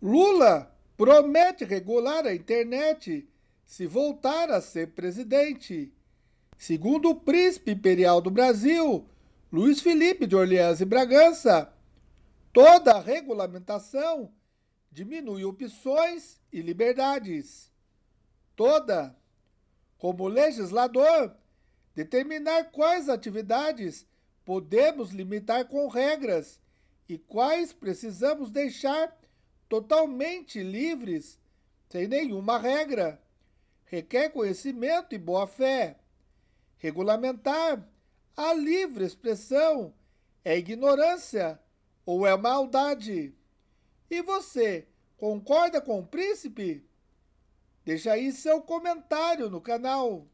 Lula promete regular a internet se voltar a ser presidente. Segundo o príncipe imperial do Brasil, Luiz Felipe de Orleans e Bragança, toda a regulamentação diminui opções e liberdades. Toda. Como legislador, determinar quais atividades podemos limitar com regras e quais precisamos deixar totalmente livres, sem nenhuma regra. Requer conhecimento e boa fé. Regulamentar a livre expressão é ignorância ou é maldade. E você concorda com o príncipe? Deixe aí seu comentário no canal.